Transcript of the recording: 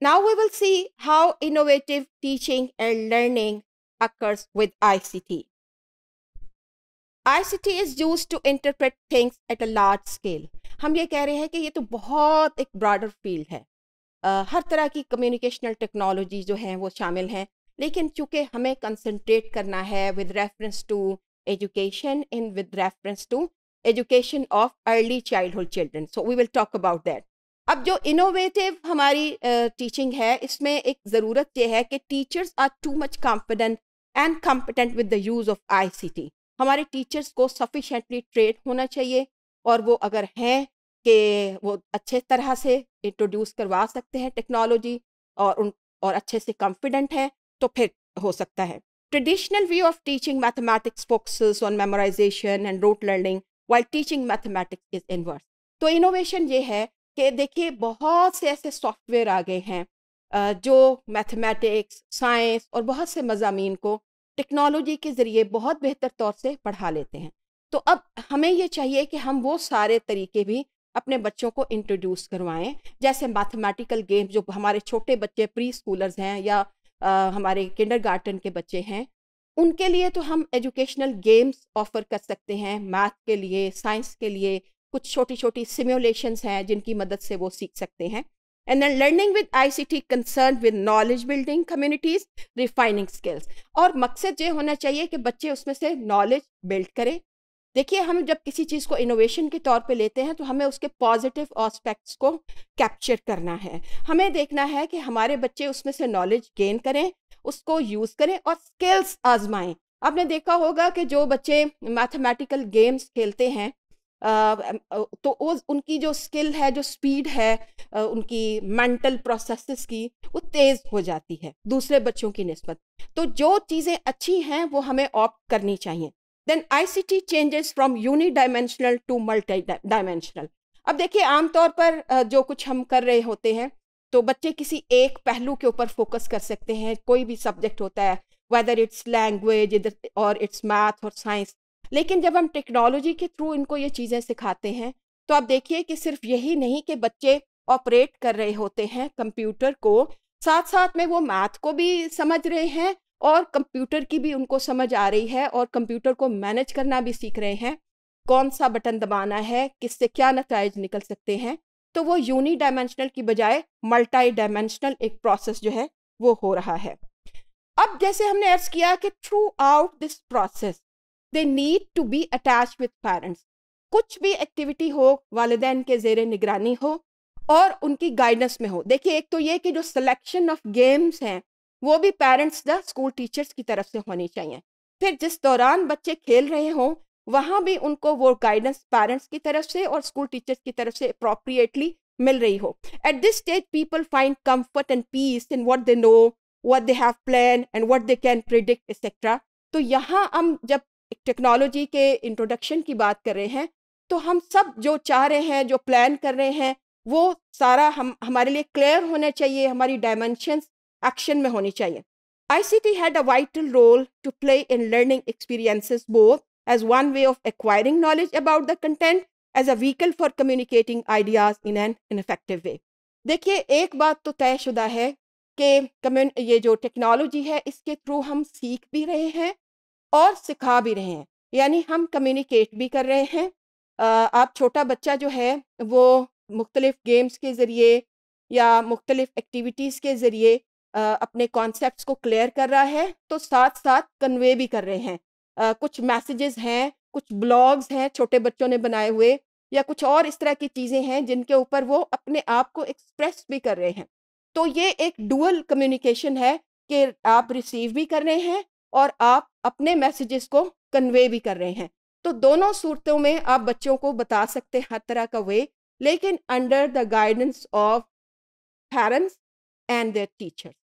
Now we will see how innovative teaching and learning occurs with ICT. ICT is used to interpret things at a large scale. हम ये कह रहे हैं कि ये तो बहुत एक broader field है. हर तरह की communicational technologies जो हैं वो शामिल हैं. लेकिन चूंकि हमें concentrate करना है with reference to education in with reference to education of early childhood children. So we will talk about that. अब जो इनोवेटिव हमारी टीचिंग uh, है इसमें एक ज़रूरत यह है कि teachers are too much confident and competent with the use of ICT हमारे टीचर्स को सफिशेंटली ट्रेड होना चाहिए और वो अगर हैं कि वो अच्छे तरह से इंट्रोड्यूस करवा सकते हैं टेक्नोलॉजी और उन और अच्छे से कॉम्पिडेंट हैं तो फिर हो सकता है traditional view of teaching mathematics focuses on memorization and rote learning while teaching mathematics is inverse to innovation ये है कि देखिए बहुत से ऐसे सॉफ्टवेयर आ गए हैं जो मैथमेटिक्स साइंस और बहुत से मजामी को टेक्नोलॉजी के ज़रिए बहुत बेहतर तौर से पढ़ा लेते हैं तो अब हमें ये चाहिए कि हम वो सारे तरीके भी अपने बच्चों को इंट्रोड्यूस करवाएं जैसे मैथमेटिकल गेम जो हमारे छोटे बच्चे प्री स्कूलर्स हैं या आ, हमारे किंडर के बच्चे हैं उनके लिए तो हम एजुकेशनल गेम्स ऑफर कर सकते हैं मैथ के लिए साइंस के लिए कुछ छोटी छोटी सिम्युलेशंस हैं जिनकी मदद से वो सीख सकते हैं and then learning with I C T concern with knowledge building communities refining skills और मकसद ये होना चाहिए कि बच्चे उसमें से नॉलेज बिल्ड करें देखिए हम जब किसी चीज़ को इनोवेशन के तौर पे लेते हैं तो हमें उसके पॉजिटिव ऑस्पेक्ट्स को कैप्चर करना है हमें देखना है कि हमारे बच्चे उसमें से नॉलेज गेन करें उसको यूज़ करें और स्किल्स आजमाएं आपने देखा होगा कि जो बच्चे मैथमेटिकल गेम्स खेलते हैं तो उनकी जो स्किल है जो स्पीड है उनकी मेंटल प्रोसेसेस की वो तेज़ हो जाती है दूसरे बच्चों की नस्बत तो जो चीज़ें अच्छी हैं वो हमें ऑप्ट करनी चाहिए then ICT changes from unidimensional to multidimensional अब देखिए आमतौर पर जो कुछ हम कर रहे होते हैं तो बच्चे किसी एक पहलू के ऊपर फोकस कर सकते हैं कोई भी सब्जेक्ट होता है वेदर इट्स लैंग्वेज और इट्स मैथ और साइंस लेकिन जब हम टेक्नोलॉजी के थ्रू इनको ये चीज़ें सिखाते हैं तो आप देखिए कि सिर्फ यही नहीं कि बच्चे ऑपरेट कर रहे होते हैं कंप्यूटर को साथ साथ में वो मैथ को भी समझ रहे हैं और कंप्यूटर की भी उनको समझ आ रही है और कंप्यूटर को मैनेज करना भी सीख रहे हैं कौन सा बटन दबाना है किससे क्या नतज निकल सकते हैं तो वो यूनी डायमेंशनल की बजाय मल्टी डायमेंशनल एक प्रोसेस जो है वो हो रहा है अब जैसे हमने अर्ज किया कि throughout this process they need to be attach with parents कुछ भी एक्टिविटी हो वालदेन के जेर निगरानी हो और उनकी गाइडेंस में हो देखिए एक तो ये कि जो सिलेक्शन ऑफ गेम्स हैं वो भी पेरेंट्स द स्कूल टीचर्स की तरफ से होनी चाहिए फिर जिस दौरान बच्चे खेल रहे हों वहाँ भी उनको वो गाइडेंस पेरेंट्स की तरफ से और स्कूल टीचर्स की तरफ से अप्रोप्रिएटली मिल रही हो at this stage people find comfort and peace in what they know what they have plan and what they can predict etcetera तो यहाँ हम जब एक टेक्नोलॉजी के इंट्रोडक्शन की बात कर रहे हैं तो हम सब जो चाह रहे हैं जो प्लान कर रहे हैं वो सारा हम हमारे लिए क्लियर होना चाहिए हमारी डायमेंशन एक्शन में होनी चाहिए I C T had a vital role to play in learning experiences both as one way of acquiring knowledge about the content as a vehicle for communicating ideas in an effective way देखिए एक बात तो तयशुदा है कि ये जो technology है इसके थ्रू हम सीख भी रहे हैं और सिखा भी रहे हैं यानी हम कम्युनिकेट भी कर रहे हैं आप छोटा बच्चा जो है वो मुख्तलिफ़ गेम्स के ज़रिए या मुख्तलिफ़ एक्टिविटीज़ के ज़रिए अपने कॉन्सेप्ट को क्लियर कर रहा है तो साथ साथ कन्वे भी कर रहे हैं आ, कुछ मैसेजेस हैं कुछ ब्लॉग्स हैं छोटे बच्चों ने बनाए हुए या कुछ और इस तरह की चीज़ें हैं जिनके ऊपर वो अपने आप को एक्सप्रेस भी कर रहे हैं तो ये एक डुअल कम्युनिकेशन है कि आप रिसीव भी कर रहे हैं और आप अपने मैसेजेस को कन्वे भी कर रहे हैं तो दोनों सूरतों में आप बच्चों को बता सकते हैं हर तरह का वे लेकिन under the guidance of parents and their teachers